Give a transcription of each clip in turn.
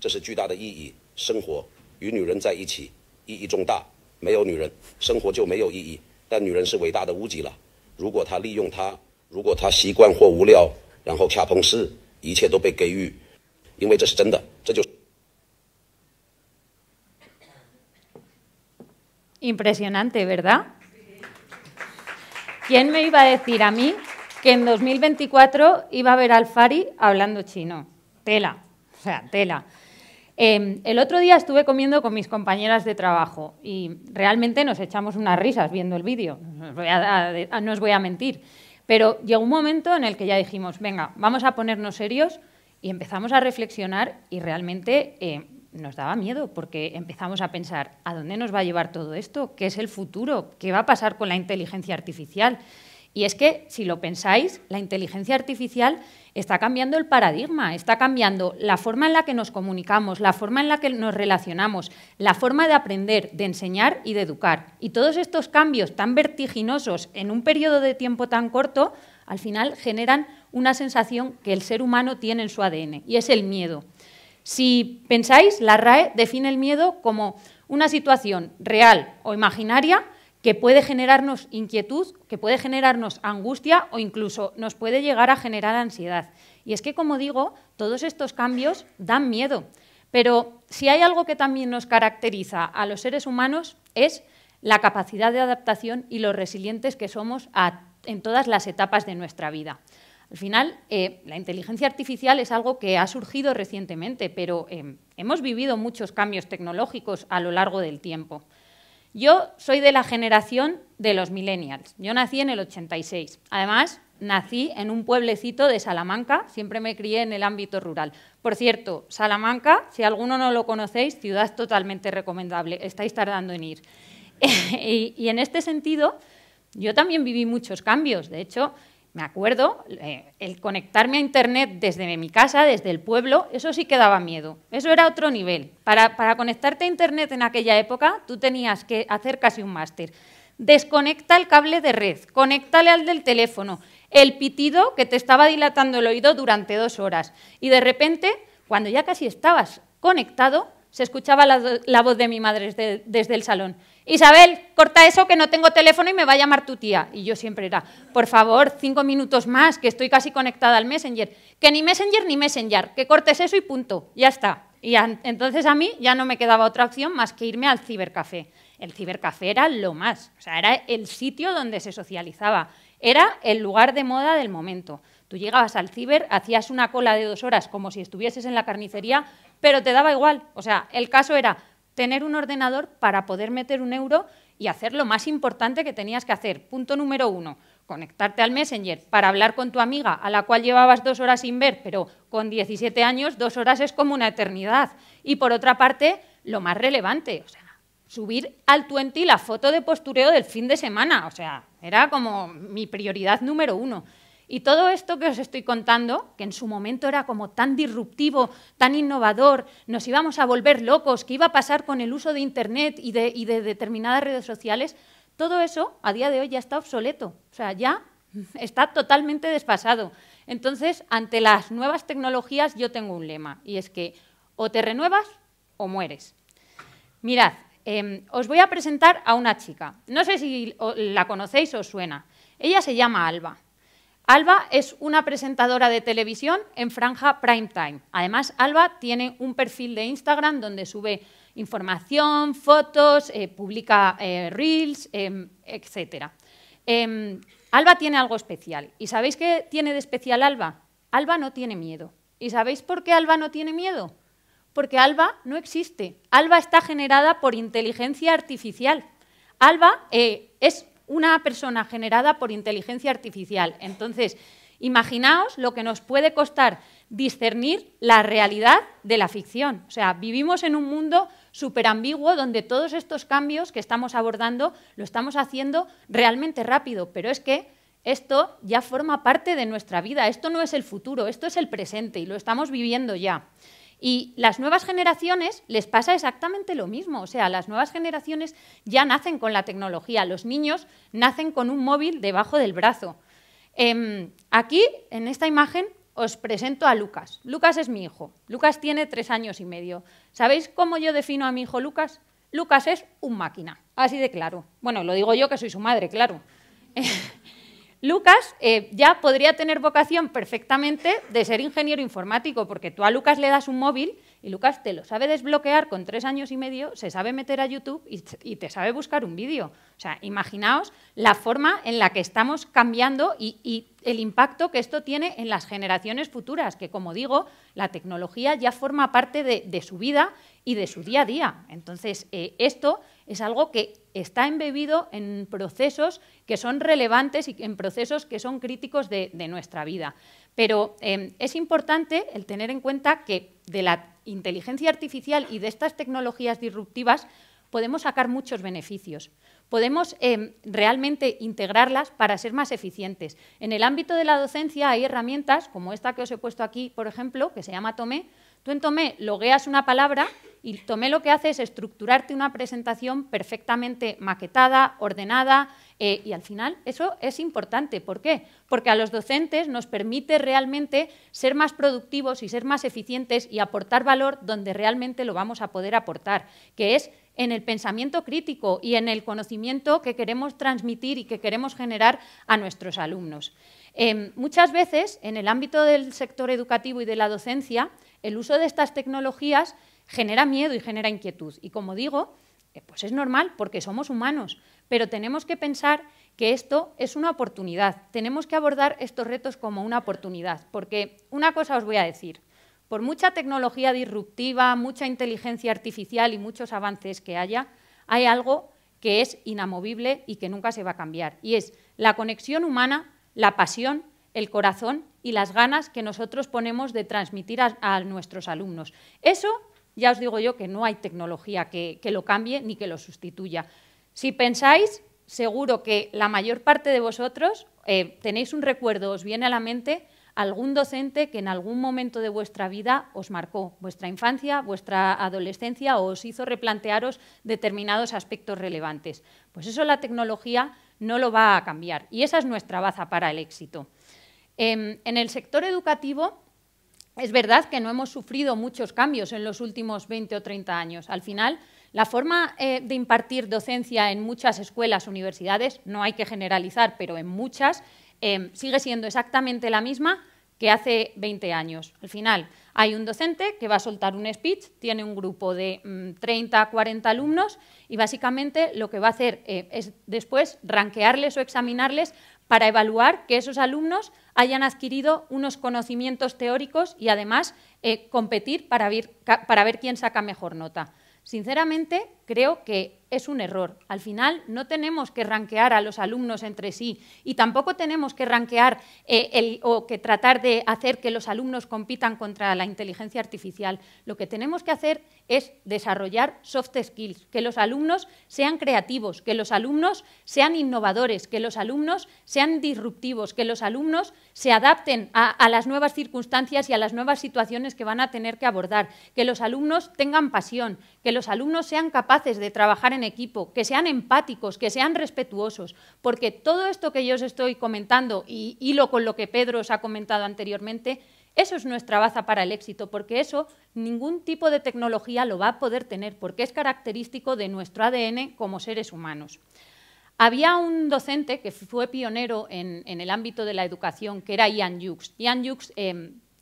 这是巨大的意义。生活与女人在一起意义重大，没有女人，生活就没有意义。但女人是伟大的污迹了。如果她利用她，如果她习惯或无聊，然后恰碰事，一切都被给予，因为这是真的。这就。Impresionante, ¿verdad? ¿Quién me iba a decir a mí que en 2024 iba a ver a Alfari hablando chino? Tela, o sea, tela. Em, el otro día estuve comiendo con mis compañeras de trabajo y realmente nos echamos unas risas viendo el vídeo, eh, no os voy a mentir. Pero llegó un momento en el que ya dijimos, venga, vamos a ponernos serios y empezamos a reflexionar y realmente eh, nos daba miedo porque empezamos a pensar, ¿a dónde nos va a llevar todo esto? ¿Qué es el futuro? ¿Qué va a pasar con la inteligencia artificial? Y es que, si lo pensáis, la inteligencia artificial está cambiando el paradigma, está cambiando la forma en la que nos comunicamos, la forma en la que nos relacionamos, la forma de aprender, de enseñar y de educar. Y todos estos cambios tan vertiginosos en un periodo de tiempo tan corto, al final generan una sensación que el ser humano tiene en su ADN, y es el miedo. Si pensáis, la RAE define el miedo como una situación real o imaginaria que puede generarnos inquietud, que puede generarnos angustia o incluso nos puede llegar a generar ansiedad. Y es que, como digo, todos estos cambios dan miedo. Pero si hay algo que también nos caracteriza a los seres humanos es la capacidad de adaptación y los resilientes que somos en todas las etapas de nuestra vida. Al final, eh, la inteligencia artificial es algo que ha surgido recientemente, pero eh, hemos vivido muchos cambios tecnológicos a lo largo del tiempo. Yo soy de la generación de los millennials. Yo nací en el 86. Además, nací en un pueblecito de Salamanca, siempre me crié en el ámbito rural. Por cierto, Salamanca, si alguno no lo conocéis, ciudad totalmente recomendable, estáis tardando en ir. y, y en este sentido, yo también viví muchos cambios. De hecho, me acuerdo, eh, el conectarme a Internet desde mi casa, desde el pueblo, eso sí que daba miedo. Eso era otro nivel. Para, para conectarte a Internet en aquella época, tú tenías que hacer casi un máster. Desconecta el cable de red, conéctale al del teléfono, el pitido que te estaba dilatando el oído durante dos horas. Y de repente, cuando ya casi estabas conectado, se escuchaba la, voz de mi madre desde, el salón. Isabel, corta eso que no tengo teléfono y me va a llamar tu tía. Y yo siempre era, por favor, cinco minutos más, que estoy casi conectada al Messenger. Que ni Messenger ni Messenger, que cortes eso y punto, ya está. Y entonces a mí ya no me quedaba otra opción más que irme al cibercafé. El cibercafé era lo más, o sea, era el sitio donde se socializaba, era el lugar de moda del momento. Tú llegabas al ciber, hacías una cola de dos horas como si estuvieses en la carnicería pero te daba igual. O sea, el caso era tener un ordenador para poder meter un euro y hacer lo más importante que tenías que hacer. Punto número uno, conectarte al Messenger para hablar con tu amiga, a la cual llevabas dos horas sin ver, pero con 17 años dos horas es como una eternidad. Y por otra parte, lo más relevante, o sea, subir al 20 la foto de postureo del fin de semana. O sea, era como mi prioridad número uno. Y todo esto que os estoy contando, que en su momento era como tan disruptivo, tan innovador, nos íbamos a volver locos, que iba a pasar con el uso de Internet y de, determinadas redes sociales, todo eso a día de hoy ya está obsoleto, o sea, ya está totalmente desfasado. Entonces, ante las nuevas tecnologías yo tengo un lema, y es que o te renuevas o mueres. Mirad, em, os voy a presentar a una chica. No sé si la conocéis o suena. Ella se llama Alba. Alba es una presentadora de televisión en franja primetime. Además, Alba tiene un perfil de Instagram donde sube información, fotos, eh, publica eh, reels, em, etc. Em, Alba tiene algo especial. ¿Y sabéis qué tiene de especial Alba? Alba no tiene miedo. ¿Y sabéis por qué Alba no tiene miedo? Porque Alba no existe. Alba está generada por inteligencia artificial. Alba eh, es una persona generada por inteligencia artificial. Entonces, imaginaos lo que nos puede costar discernir la realidad de la ficción. O sea, vivimos en un mundo súper ambiguo donde todos estos cambios que estamos abordando lo estamos haciendo realmente rápido, pero es que esto ya forma parte de nuestra vida, esto no es el futuro, esto es el presente y lo estamos viviendo ya. Y las nuevas generaciones les pasa exactamente lo mismo. O sea, las nuevas generaciones ya nacen con la tecnología. Los niños nacen con un móvil debajo del brazo. Em, aquí, en esta imagen, os presento a Lucas. Lucas es mi hijo. Lucas tiene tres años y medio. ¿Sabéis cómo yo defino a mi hijo Lucas? Lucas es un máquina, así de claro. Bueno, lo digo yo que soy su madre, claro. Lucas eh, ya podría tener vocación perfectamente de ser ingeniero informático, porque tú a Lucas le das un móvil y Lucas te lo sabe desbloquear con tres años y medio, se sabe meter a YouTube y, te sabe buscar un vídeo. O sea, imaginaos la forma en la que estamos cambiando y, el impacto que esto tiene en las generaciones futuras, que como digo, la tecnología ya forma parte de, su vida y de su día a día. Entonces, eh, esto es algo que está embebido en procesos que son relevantes y en procesos que son críticos de, nuestra vida. Pero eh, es importante el tener en cuenta que de la inteligencia artificial y de estas tecnologías disruptivas podemos sacar muchos beneficios. Podemos eh, realmente integrarlas para ser más eficientes. En el ámbito de la docencia hay herramientas, como esta que os he puesto aquí, por ejemplo, que se llama Tomé, Tú en Tomé logueas una palabra y Tomé lo que hace es estructurarte una presentación perfectamente maquetada, ordenada, eh, y al final eso es importante. ¿Por qué? Porque a los docentes nos permite realmente ser más productivos y ser más eficientes y aportar valor donde realmente lo vamos a poder aportar, que es en el pensamiento crítico y en el conocimiento que queremos transmitir y que queremos generar a nuestros alumnos. Em, muchas veces, en el ámbito del sector educativo y de la docencia, el uso de estas tecnologías genera miedo y genera inquietud. Y como digo, eh, pues es normal porque somos humanos, pero tenemos que pensar que esto es una oportunidad. Tenemos que abordar estos retos como una oportunidad, porque una cosa os voy a decir, por mucha tecnología disruptiva, mucha inteligencia artificial y muchos avances que haya, hay algo que es inamovible y que nunca se va a cambiar, y es la conexión humana la pasión, el corazón y las ganas que nosotros ponemos de transmitir a, nuestros alumnos. Eso ya os digo yo que no hay tecnología que, lo cambie ni que lo sustituya. Si pensáis, seguro que la mayor parte de vosotros eh, tenéis un recuerdo, os viene a la mente algún docente que en algún momento de vuestra vida os marcó, vuestra infancia, vuestra adolescencia o os hizo replantearos determinados aspectos relevantes. Pues eso la tecnología no lo va a cambiar. Y esa es nuestra baza para el éxito. Em, en el sector educativo es verdad que no hemos sufrido muchos cambios en los últimos 20 o 30 años. Al final, la forma eh, de impartir docencia en muchas escuelas, universidades, no hay que generalizar, pero en muchas, em, sigue siendo exactamente la misma que hace 20 años. Al final, hay un docente que va a soltar un speech, tiene un grupo de 30 30, 40 alumnos y básicamente lo que va a hacer eh, es después ranquearles o examinarles para evaluar que esos alumnos hayan adquirido unos conocimientos teóricos y además eh, competir para ver, para ver quién saca mejor nota. Sinceramente, creo que es un error. Al final no tenemos que ranquear a los alumnos entre sí y tampoco tenemos que ranquear eh, o que tratar de hacer que los alumnos compitan contra la inteligencia artificial. Lo que tenemos que hacer es desarrollar soft skills, que los alumnos sean creativos, que los alumnos sean innovadores, que los alumnos sean disruptivos, que los alumnos se adapten a, a las nuevas circunstancias y a las nuevas situaciones que van a tener que abordar, que los alumnos tengan pasión, que los alumnos sean capaces de trabajar en equipo, que sean empáticos, que sean respetuosos, porque todo esto que yo os estoy comentando y hilo con lo que Pedro os ha comentado anteriormente, eso es nuestra baza para el éxito, porque eso ningún tipo de tecnología lo va a poder tener, porque es característico de nuestro ADN como seres humanos. Había un docente que fue pionero en, el ámbito de la educación, que era Ian Hughes. Ian Hughes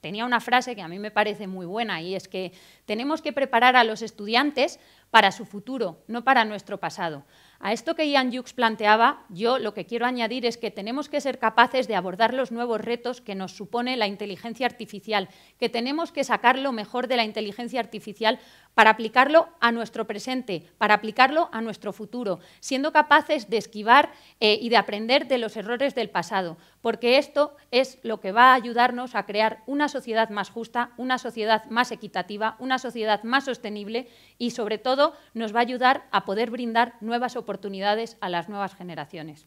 tenía una frase que a mí me parece muy buena y es que tenemos que preparar a los estudiantes para su futuro, no para nuestro pasado. A esto que Ian Jux planteaba, yo lo que quiero añadir es que tenemos que ser capaces de abordar los nuevos retos que nos supone la inteligencia artificial, que tenemos que sacar lo mejor de la inteligencia artificial para aplicarlo a nuestro presente, para aplicarlo a nuestro futuro, siendo capaces de esquivar eh, y de aprender de los errores del pasado, porque esto es lo que va a ayudarnos a crear una sociedad más justa, una sociedad más equitativa, una sociedad más sostenible y, sobre todo, nos va a ayudar a poder brindar nuevas oportunidades a las nuevas generaciones.